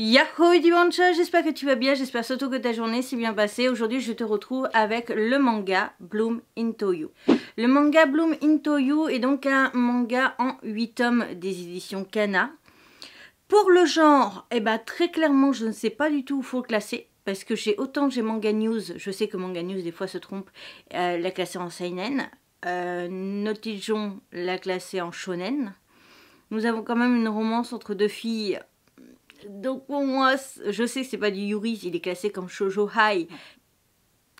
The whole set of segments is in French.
Yahoo Dimancha, j'espère que tu vas bien, j'espère surtout que ta journée s'est bien passée. Aujourd'hui je te retrouve avec le manga Bloom Into You. Le manga Bloom Into You est donc un manga en 8 tomes des éditions Kana. Pour le genre, eh ben, très clairement je ne sais pas du tout où il faut le classer. Parce que j'ai autant j'ai Manga News, je sais que Manga News des fois se trompe, euh, la classer en Seinen. Euh, Notijon l'a classer en Shonen. Nous avons quand même une romance entre deux filles donc pour moi, je sais que c'est pas du Yuri, il est classé comme Shoujo High.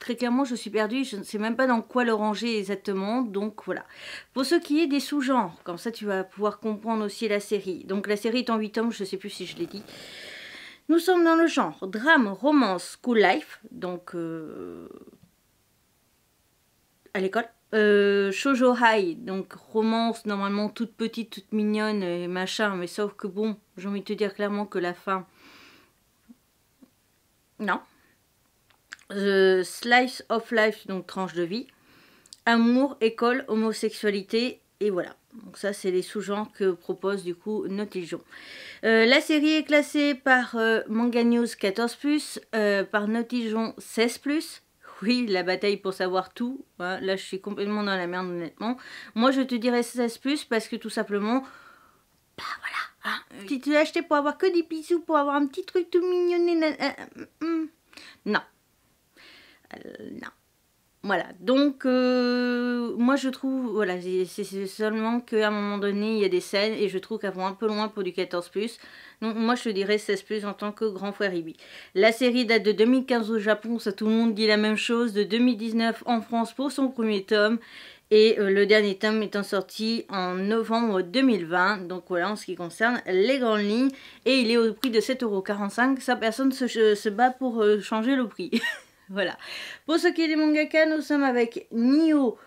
Très clairement, je suis perdue, je ne sais même pas dans quoi le ranger exactement, donc voilà. Pour ce qui est des sous-genres, comme ça tu vas pouvoir comprendre aussi la série. Donc la série est en 8 tomes, je ne sais plus si je l'ai dit. Nous sommes dans le genre drame, romance, school life, donc euh, à l'école. Euh, Shoujo High, donc romance normalement toute petite, toute mignonne et machin, mais sauf que bon, j'ai envie de te dire clairement que la fin. Non. The Slice of Life, donc tranche de vie. Amour, école, homosexualité, et voilà. Donc ça, c'est les sous-genres que propose du coup Notijon. Euh, la série est classée par Manga News 14+, par Notijon 16+, oui, la bataille pour savoir tout. Là, je suis complètement dans la merde, honnêtement. Moi, je te dirais 16 plus parce que tout simplement, bah voilà. Si hein. tu l'as acheté pour avoir que des bisous, pour avoir un petit truc tout mignonné. Euh, euh, hmm. non. Euh, non. Voilà, donc euh, moi je trouve, voilà, c'est seulement qu'à un moment donné il y a des scènes et je trouve qu'elles vont un peu loin pour du 14+. Donc moi je dirais 16+, en tant que grand frère Ibi. La série date de 2015 au Japon, ça tout le monde dit la même chose, de 2019 en France pour son premier tome. Et euh, le dernier tome étant sorti en novembre 2020. Donc voilà en ce qui concerne les grandes lignes. Et il est au prix de 7,45€. Ça, personne se, se bat pour euh, changer le prix. voilà. Pour ce qui est des mangaka, nous sommes avec Nio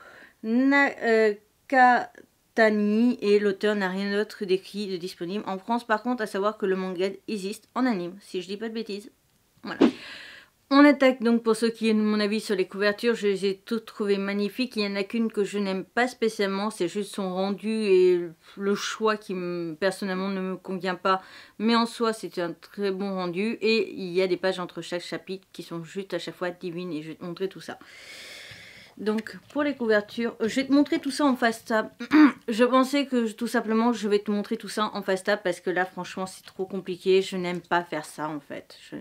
Nakatani et l'auteur n'a rien d'autre d'écrit de disponible en France. Par contre, à savoir que le manga existe en anime, si je dis pas de bêtises. Voilà. On attaque donc pour ce qui est de mon avis sur les couvertures, je les ai toutes trouvées magnifiques. Il y en a qu'une que je n'aime pas spécialement, c'est juste son rendu et le choix qui personnellement ne me convient pas. Mais en soi, c'est un très bon rendu et il y a des pages entre chaque chapitre qui sont juste à chaque fois divines et je vais te montrer tout ça. Donc pour les couvertures, je vais te montrer tout ça en face tab. je pensais que tout simplement je vais te montrer tout ça en face tab parce que là franchement c'est trop compliqué. Je n'aime pas faire ça en fait. Je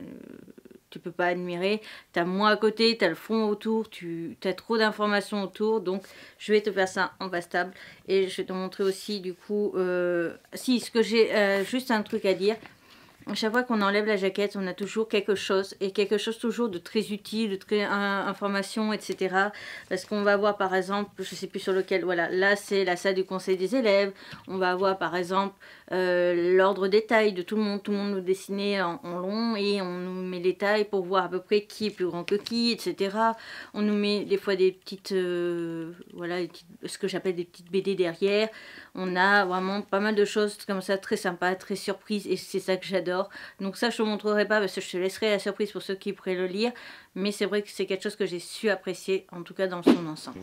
tu peux pas admirer. Tu as moins à côté, tu as le fond autour, tu as trop d'informations autour. Donc je vais te faire ça en bas table Et je vais te montrer aussi du coup... Euh, si, ce que j'ai euh, juste un truc à dire chaque fois qu'on enlève la jaquette, on a toujours quelque chose, et quelque chose toujours de très utile, de très information, etc. Parce qu'on va voir par exemple, je ne sais plus sur lequel, voilà, là c'est la salle du conseil des élèves, on va avoir par exemple euh, l'ordre des tailles de tout le monde, tout le monde nous dessinait en, long, et on nous met les tailles pour voir à peu près qui est plus grand que qui, etc. On nous met des fois des petites, euh, voilà, ce que j'appelle des petites BD derrière. On a vraiment pas mal de choses comme ça, très sympa, très surprises. et c'est ça que j'adore. Donc ça, je te montrerai pas parce que je te laisserai la surprise pour ceux qui pourraient le lire. Mais c'est vrai que c'est quelque chose que j'ai su apprécier, en tout cas dans son ensemble.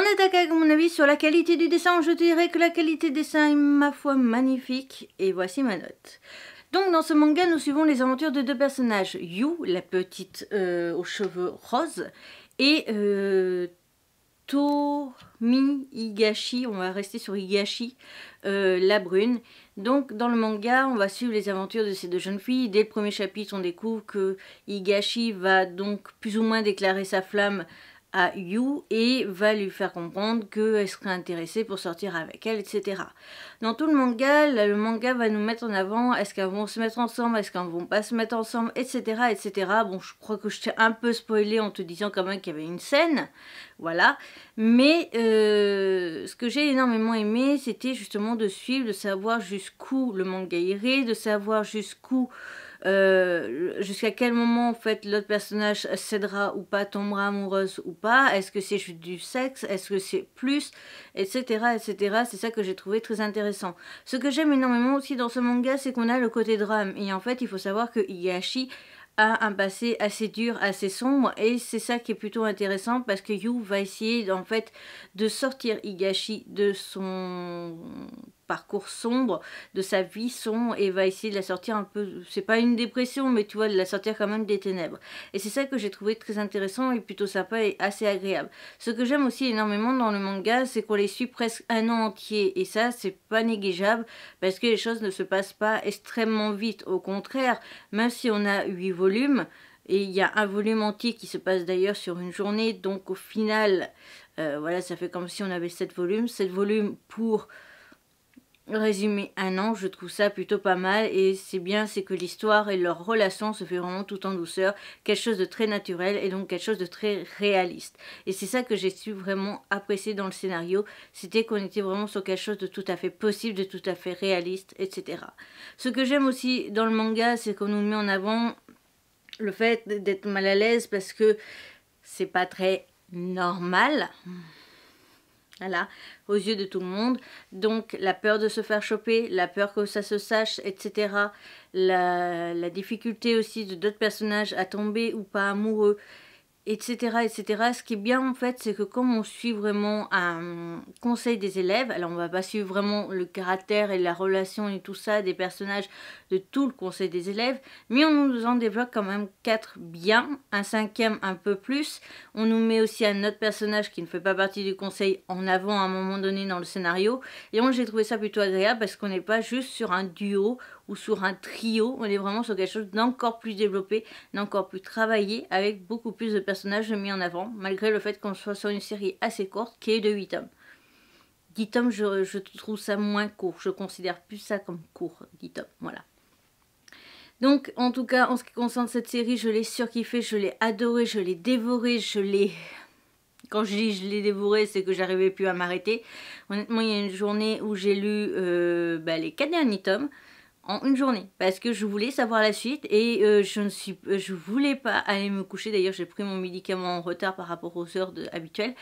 On attaque avec mon avis sur la qualité du dessin. Je dirais que la qualité du dessin est ma foi magnifique et voici ma note. Donc dans ce manga, nous suivons les aventures de deux personnages. Yu, la petite euh, aux cheveux roses, et euh, Tomi Higashi, on va rester sur Higashi, euh, la brune. Donc dans le manga, on va suivre les aventures de ces deux jeunes filles. Dès le premier chapitre, on découvre que Higashi va donc plus ou moins déclarer sa flamme à You et va lui faire comprendre qu'elle serait intéressée pour sortir avec elle, etc. Dans tout le manga, le manga va nous mettre en avant est-ce qu'elles vont se mettre ensemble, est-ce qu'elles vont pas se mettre ensemble, etc. etc. Bon, je crois que je t'ai un peu spoilé en te disant quand même qu'il y avait une scène, voilà. Mais euh, ce que j'ai énormément aimé, c'était justement de suivre, de savoir jusqu'où le manga irait, de savoir jusqu'où euh, jusqu'à quel moment en fait l'autre personnage cédera ou pas, tombera amoureuse ou pas, est-ce que c'est juste du sexe, est-ce que c'est plus, etc. etc. C'est ça que j'ai trouvé très intéressant. Ce que j'aime énormément aussi dans ce manga, c'est qu'on a le côté drame. Et en fait, il faut savoir que Higashi a un passé assez dur, assez sombre, et c'est ça qui est plutôt intéressant parce que Yu va essayer en fait de sortir Higashi de son parcours sombre de sa vie sombre et va essayer de la sortir un peu, c'est pas une dépression, mais tu vois, de la sortir quand même des ténèbres. Et c'est ça que j'ai trouvé très intéressant et plutôt sympa et assez agréable. Ce que j'aime aussi énormément dans le manga, c'est qu'on les suit presque un an entier et ça, c'est pas négligeable parce que les choses ne se passent pas extrêmement vite. Au contraire, même si on a huit volumes, et il y a un volume entier qui se passe d'ailleurs sur une journée, donc au final, euh, voilà, ça fait comme si on avait sept volumes. sept volumes pour résumé un an, je trouve ça plutôt pas mal et c'est bien, c'est que l'histoire et leur relation se fait vraiment tout en douceur, quelque chose de très naturel et donc quelque chose de très réaliste. Et c'est ça que j'ai su vraiment apprécier dans le scénario, c'était qu'on était vraiment sur quelque chose de tout à fait possible, de tout à fait réaliste, etc. Ce que j'aime aussi dans le manga, c'est qu'on nous met en avant le fait d'être mal à l'aise parce que c'est pas très normal. Voilà, aux yeux de tout le monde. Donc la peur de se faire choper, la peur que ça se sache, etc. La, la difficulté aussi de d'autres personnages à tomber ou pas amoureux, etc., etc. Ce qui est bien en fait, c'est que comme on suit vraiment un conseil des élèves, alors on va pas suivre vraiment le caractère et la relation et tout ça des personnages de tout le conseil des élèves, mais on nous en développe quand même quatre bien, un cinquième un peu plus. On nous met aussi un autre personnage qui ne fait pas partie du conseil en avant à un moment donné dans le scénario. Et moi j'ai trouvé ça plutôt agréable parce qu'on n'est pas juste sur un duo ou sur un trio, on est vraiment sur quelque chose d'encore plus développé, d'encore plus travaillé avec beaucoup plus de personnages personnage mis en avant, malgré le fait qu'on soit sur une série assez courte qui est de 8 tomes. 10 tomes, je, trouve ça moins court. Je considère plus ça comme court, 10 tomes, voilà. Donc, en tout cas, en ce qui concerne cette série, je l'ai surkiffée, je l'ai adorée, je l'ai dévorée, je l'ai... Quand je dis je l'ai dévorée, c'est que j'arrivais plus à m'arrêter. Honnêtement, il y a une journée où j'ai lu euh, bah, les 4 derniers tomes en une journée parce que je voulais savoir la suite et euh, je ne suis euh, je voulais pas aller me coucher d'ailleurs j'ai pris mon médicament en retard par rapport aux heures habituelles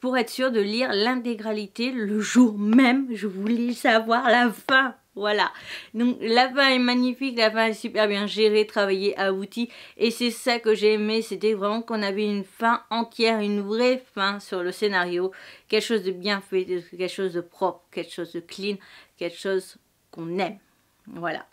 pour être sûr de lire l'intégralité le jour même je voulais savoir la fin voilà. Donc la fin est magnifique, la fin est super bien gérée, travaillée à outils. Et c'est ça que j'ai aimé, c'était vraiment qu'on avait une fin entière, une vraie fin sur le scénario. Quelque chose de bien fait, quelque chose de propre, quelque chose de clean, quelque chose qu'on aime. Voilà.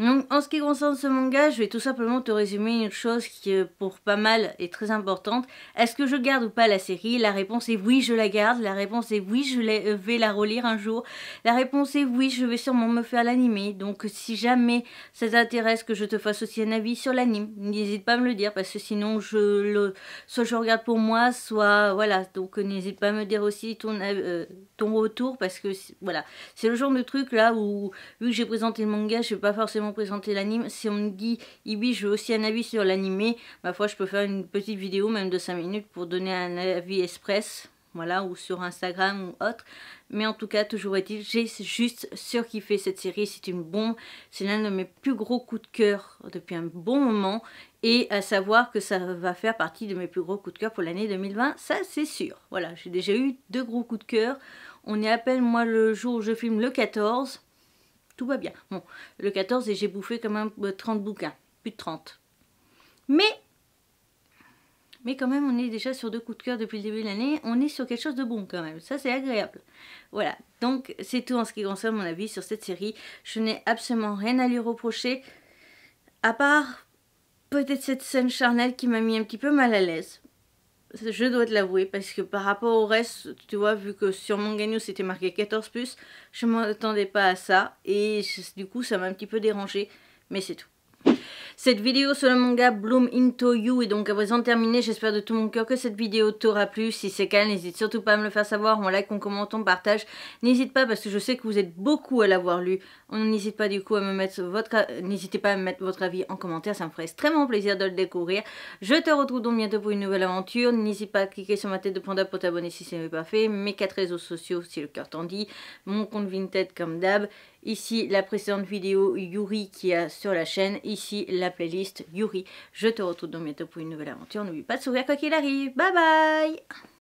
Donc, en ce qui concerne ce manga, je vais tout simplement te résumer une chose qui, euh, pour pas mal, est très importante. Est-ce que je garde ou pas la série La réponse est oui, je la garde. La réponse est oui, je euh, vais la relire un jour. La réponse est oui, je vais sûrement me faire l'anime. Donc, si jamais ça t'intéresse que je te fasse aussi un avis sur l'anime, n'hésite pas à me le dire parce que sinon, je le, soit je regarde pour moi, soit voilà. Donc, n'hésite pas à me dire aussi ton, euh, ton retour parce que voilà, c'est le genre de truc là où, vu que j'ai présenté le manga, je vais pas forcément présenter l'anime. Si on me dit, Ibi, je veux aussi un avis sur l'animé, ma foi, je peux faire une petite vidéo, même de 5 minutes, pour donner un avis express. Voilà, ou sur Instagram ou autre. Mais en tout cas, toujours est-il, j'ai juste surkiffé cette série. C'est une bombe. C'est l'un de mes plus gros coups de cœur depuis un bon moment. Et à savoir que ça va faire partie de mes plus gros coups de cœur pour l'année 2020, ça c'est sûr. Voilà, j'ai déjà eu deux gros coups de cœur. On est à peine, moi, le jour où je filme le 14 tout va bien. Bon, le 14, et j'ai bouffé quand même 30 euh, bouquins, plus de 30. Mais, mais quand même, on est déjà sur deux coups de cœur depuis le début de l'année. On est sur quelque chose de bon quand même. Ça, c'est agréable. Voilà, donc c'est tout en ce qui concerne mon avis sur cette série. Je n'ai absolument rien à lui reprocher, à part peut-être cette scène charnelle qui m'a mis un petit peu mal à l'aise je dois te l'avouer, parce que par rapport au reste, tu vois, vu que sur mon gagnon c'était marqué 14, je m'attendais pas à ça, et du coup ça m'a un petit peu dérangé, mais c'est tout. Cette vidéo sur le manga Bloom Into You est donc à présent terminée. J'espère de tout mon cœur que cette vidéo t'aura plu. Si c'est le cas, n'hésite surtout pas à me le faire savoir. On like, on commente, on partage. N'hésite pas parce que je sais que vous êtes beaucoup à l'avoir lu. On n'hésite pas du coup à me mettre votre... N'hésitez pas à me mettre votre avis en commentaire. Ça me ferait extrêmement plaisir de le découvrir. Je te retrouve donc bientôt pour une nouvelle aventure. N'hésite pas à cliquer sur ma tête de panda pour t'abonner si ce n'est pas fait. Mes quatre réseaux sociaux si le cœur t'en dit. Mon compte Vinted comme d'hab. Ici la précédente vidéo Yuri qui a sur la chaîne. Ici la playlist Yuri. Je te retrouve donc bientôt pour une nouvelle aventure. N'oublie pas de sourire quoi qu'il arrive. Bye bye